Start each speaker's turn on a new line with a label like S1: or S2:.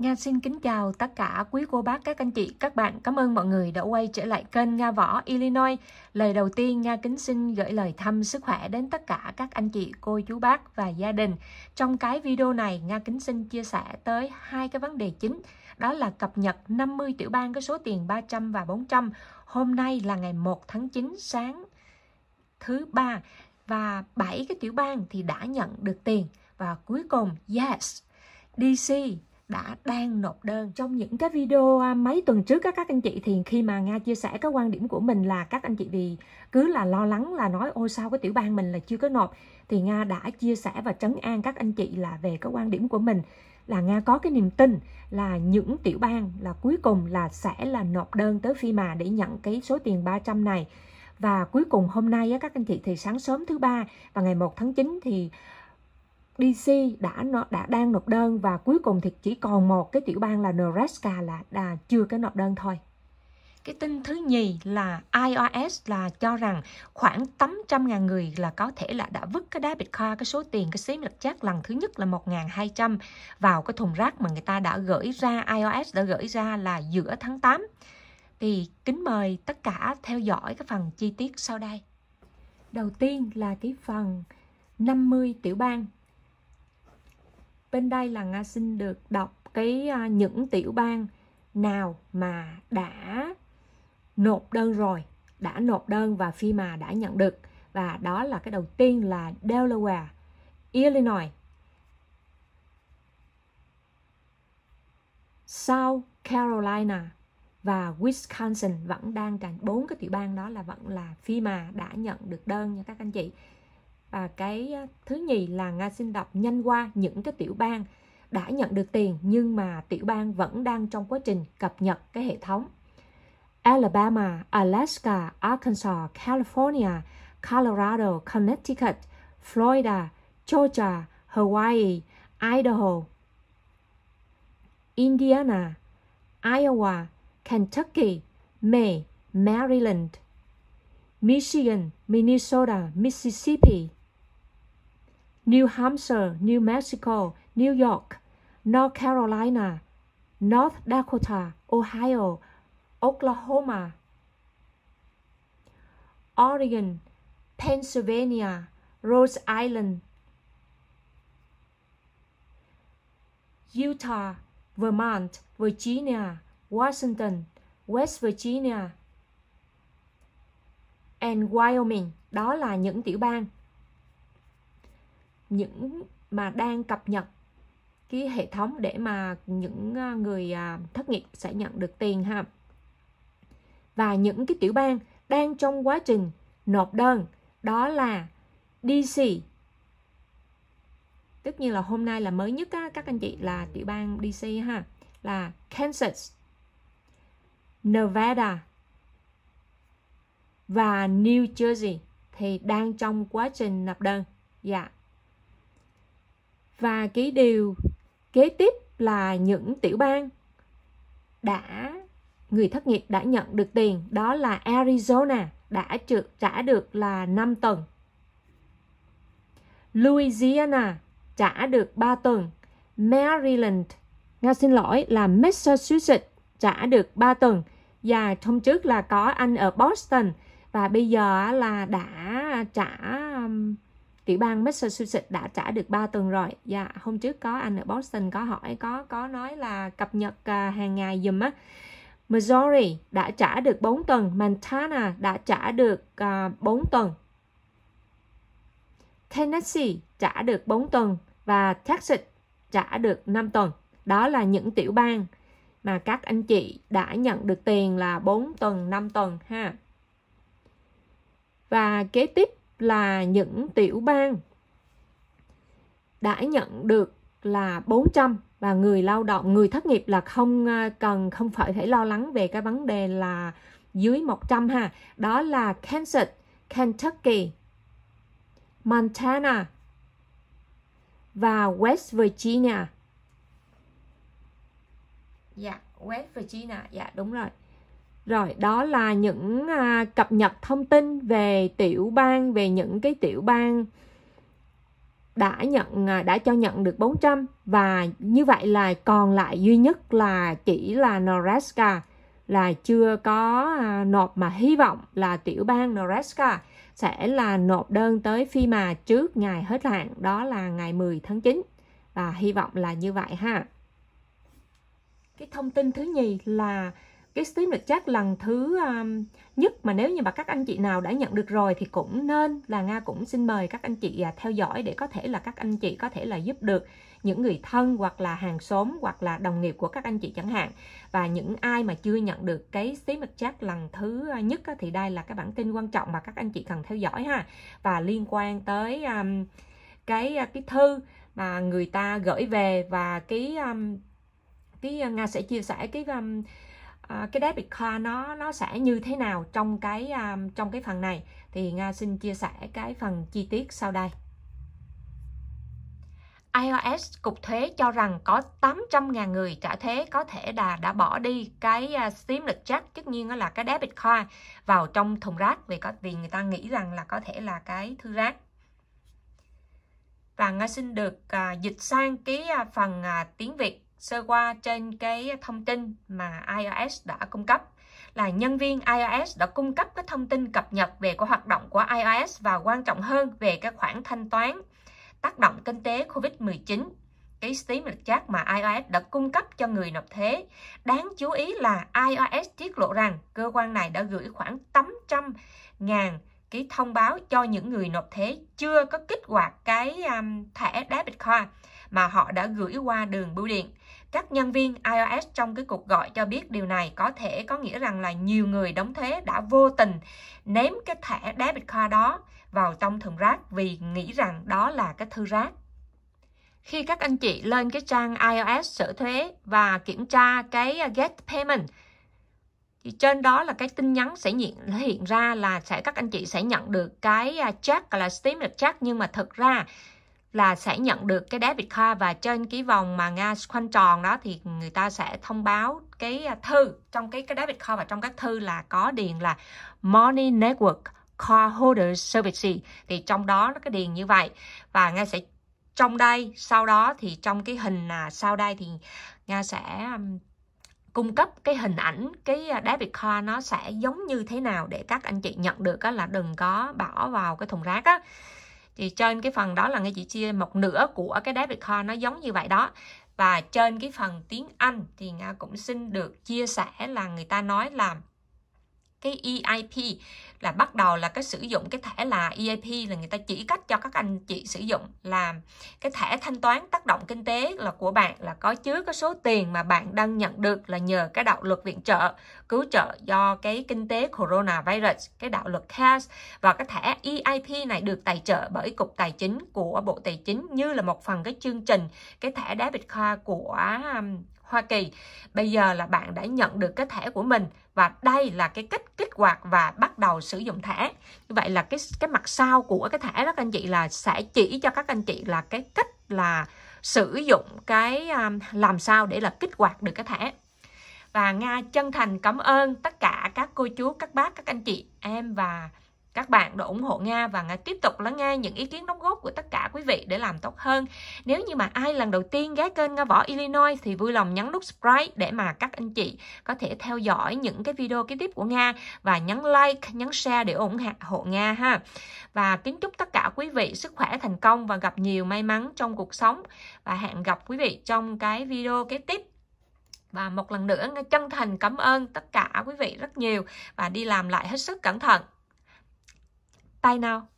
S1: Nga xin kính chào tất cả quý cô bác các anh chị, các bạn. Cảm ơn mọi người đã quay trở lại kênh Nga Võ Illinois. Lời đầu tiên, Nga kính xin gửi lời thăm sức khỏe đến tất cả các anh chị, cô chú bác và gia đình. Trong cái video này, Nga kính xin chia sẻ tới hai cái vấn đề chính. Đó là cập nhật 50 tiểu bang có số tiền 300 và 400. Hôm nay là ngày 1 tháng 9 sáng thứ ba và bảy cái tiểu bang thì đã nhận được tiền và cuối cùng yes DC đã đang nộp đơn trong những cái video à, mấy tuần trước các các anh chị thì khi mà nga chia sẻ cái quan điểm của mình là các anh chị vì cứ là lo lắng là nói ôi sao cái tiểu bang mình là chưa có nộp thì nga đã chia sẻ và trấn an các anh chị là về cái quan điểm của mình là nga có cái niềm tin là những tiểu bang là cuối cùng là sẽ là nộp đơn tới phi mà để nhận cái số tiền 300 này và cuối cùng hôm nay các anh chị thì sáng sớm thứ ba và ngày 1 tháng 9 thì DC đã nó đã đang nộp đơn và cuối cùng thì chỉ còn một cái tiểu bang là Nebraska là đã chưa cái nộp đơn thôi. Cái tin thứ nhì là IRS là cho rằng khoảng 800.000 người là có thể là đã vứt cái debit card, cái số tiền, cái xí lật chắc lần thứ nhất là 1.200 vào cái thùng rác mà người ta đã gửi ra, IRS đã gửi ra là giữa tháng 8. Thì kính mời tất cả theo dõi cái phần chi tiết sau đây. Đầu tiên là cái phần 50 tiểu bang bên đây là nga xin được đọc cái à, những tiểu bang nào mà đã nộp đơn rồi đã nộp đơn và phi mà đã nhận được và đó là cái đầu tiên là Delaware, Illinois, South Carolina và Wisconsin vẫn đang cả bốn cái tiểu bang đó là vẫn là phi mà đã nhận được đơn nha các anh chị à, cái thứ nhì là nga xin đọc nhanh qua những cái tiểu bang đã nhận được tiền nhưng mà tiểu bang vẫn đang trong quá trình cập nhật cái hệ thống Alabama, Alaska, Arkansas, California, Colorado, Connecticut, Florida, Georgia, Hawaii, Idaho, Indiana, Iowa, Kentucky, Maine, Maryland, Michigan, Minnesota, Mississippi, New Hampshire, New Mexico, New York, North Carolina, North Dakota, Ohio, Oklahoma, Oregon, Pennsylvania, Rhode Island, Utah, Vermont, Virginia, Washington, West Virginia and Wyoming. Đó là những tiểu bang những mà đang cập nhật cái hệ thống để mà những à, người à, thất nghiệp sẽ nhận được tiền ha và những cái tiểu bang đang trong quá trình nộp đơn đó là DC tất nhiên là hôm nay là mới nhất các anh chị là tiểu bang DC ha là Kansas Nevada và New Jersey thì đang trong quá trình nộp đơn dạ yeah và ký điều kế tiếp là những tiểu bang đã người thất nghiệp đã nhận được tiền đó là Arizona đã trượt trả được là 5 tuần. Louisiana trả được 3 tuần. Maryland, Nga xin lỗi là Massachusetts trả được 3 tuần. Và hôm trước là có anh ở Boston và bây giờ là đã trả um, tiểu bang Massachusetts đã trả được 3 tuần rồi. Dạ, hôm trước có anh ở Boston có hỏi có có nói là cập nhật à, hàng ngày dùm á. Missouri đã trả được 4 tuần, Montana đã trả được uh, à, 4 tuần. Tennessee trả được 4 tuần và Texas trả được 5 tuần. Đó là những tiểu bang mà các anh chị đã nhận được tiền là 4 tuần, 5 tuần ha. Và kế tiếp là những tiểu bang đã nhận được là 400 và người lao động, người thất nghiệp là không à, cần không phải phải lo lắng về cái vấn đề là dưới 100 ha. Đó là Kansas, Kentucky, Montana và West Virginia. Dạ, West Virginia, dạ đúng rồi rồi đó là những à, cập nhật thông tin về tiểu bang về những cái tiểu bang đã nhận à, đã cho nhận được 400 và như vậy là còn lại duy nhất là chỉ là Nebraska là chưa có à, nộp mà hy vọng là tiểu bang Nebraska sẽ là nộp đơn tới FIMA trước ngày hết hạn đó là ngày 10 tháng 9 và hy vọng là như vậy ha. Cái thông tin thứ nhì là cái Steam lịch chắc lần thứ um, nhất mà nếu như mà các anh chị nào đã nhận được rồi thì cũng nên là Nga cũng xin mời các anh chị à, theo dõi để có thể là các anh chị có thể là giúp được những người thân hoặc là hàng xóm hoặc là đồng nghiệp của các anh chị chẳng hạn và những ai mà chưa nhận được cái Steam lịch chắc lần thứ à, nhất thì đây là cái bản tin quan trọng mà các anh chị cần theo dõi ha và liên quan tới um, cái à, cái thư mà người ta gửi về và cái um, cái nga sẽ chia sẻ cái um, à, cái debit card nó nó sẽ như thế nào trong cái um, trong cái phần này thì Nga xin chia sẻ cái phần chi tiết sau đây. IRS cục thuế cho rằng có 800.000 người trả thuế có thể là đã bỏ đi cái à, steam lịch chắc tất nhiên đó là cái debit card vào trong thùng rác vì có vì người ta nghĩ rằng là có thể là cái thư rác và nga xin được à, dịch sang cái phần tiếng Việt sơ qua trên cái thông tin mà iOS đã cung cấp là nhân viên iOS đã cung cấp các thông tin cập nhật về cái hoạt động của iOS và quan trọng hơn về các khoản thanh toán tác động kinh tế COVID-19 cái tím lịch chat mà iOS đã cung cấp cho người nộp thuế. Đáng chú ý là iOS tiết lộ rằng cơ quan này đã gửi khoảng 800 ngàn cái thông báo cho những người nộp thuế chưa có kích hoạt cái um, thẻ debit card mà họ đã gửi qua đường bưu điện. Các nhân viên IRS trong cái cuộc gọi cho biết điều này có thể có nghĩa rằng là nhiều người đóng thuế đã vô tình ném cái thẻ debit card đó vào trong thùng rác vì nghĩ rằng đó là cái thư rác. Khi các anh chị lên cái trang IRS sở thuế và kiểm tra cái Get Payment thì trên đó là cái tin nhắn sẽ hiện, hiện ra là sẽ các anh chị sẽ nhận được cái à, check là steam check nhưng mà thực ra là sẽ nhận được cái debit card và trên cái vòng mà Nga khoanh tròn đó thì người ta sẽ thông báo cái thư trong cái cái debit card và trong các thư là có điền là Money Network Card Holder Service thì trong đó nó có điền như vậy và Nga sẽ trong đây sau đó thì trong cái hình là sau đây thì Nga sẽ um, cung cấp cái hình ảnh cái uh, debit card nó sẽ giống như thế nào để các anh chị nhận được á, là đừng có bỏ vào cái thùng rác á thì trên cái phần đó là nghe chị chia một nửa của cái debit card nó giống như vậy đó và trên cái phần tiếng Anh thì Nga cũng xin được chia sẻ là người ta nói là cái EIP là bắt đầu là cái sử dụng cái thẻ là EIP là người ta chỉ cách cho các anh chị sử dụng là cái thẻ thanh toán tác động kinh tế là của bạn là có chứa cái số tiền mà bạn đang nhận được là nhờ cái đạo luật viện trợ cứu trợ do cái kinh tế coronavirus cái đạo luật CARES và cái thẻ EIP này được tài trợ bởi cục tài chính của Bộ Tài chính như là một phần cái chương trình cái thẻ debit card của um, Hoa Kỳ. Bây giờ là bạn đã nhận được cái thẻ của mình và đây là cái cách kích hoạt và bắt đầu sử dụng thẻ. Như vậy là cái cái mặt sau của cái thẻ đó các anh chị là sẽ chỉ cho các anh chị là cái cách là sử dụng cái um, làm sao để là kích hoạt được cái thẻ và Nga chân thành cảm ơn tất cả các cô chú, các bác, các anh chị, em và các bạn đã ủng hộ Nga và Nga tiếp tục lắng nghe những ý kiến đóng góp của tất cả quý vị để làm tốt hơn. Nếu như mà ai lần đầu tiên ghé kênh Nga Võ Illinois thì vui lòng nhấn nút subscribe để mà các anh chị có thể theo dõi những cái video kế tiếp của Nga và nhấn like, nhấn share để ủng hộ Nga ha. Và kính chúc tất cả quý vị sức khỏe thành công và gặp nhiều may mắn trong cuộc sống và hẹn gặp quý vị trong cái video kế tiếp. Và một lần nữa, chân thành cảm ơn tất cả quý vị rất nhiều và đi làm lại hết sức cẩn thận. Bye now.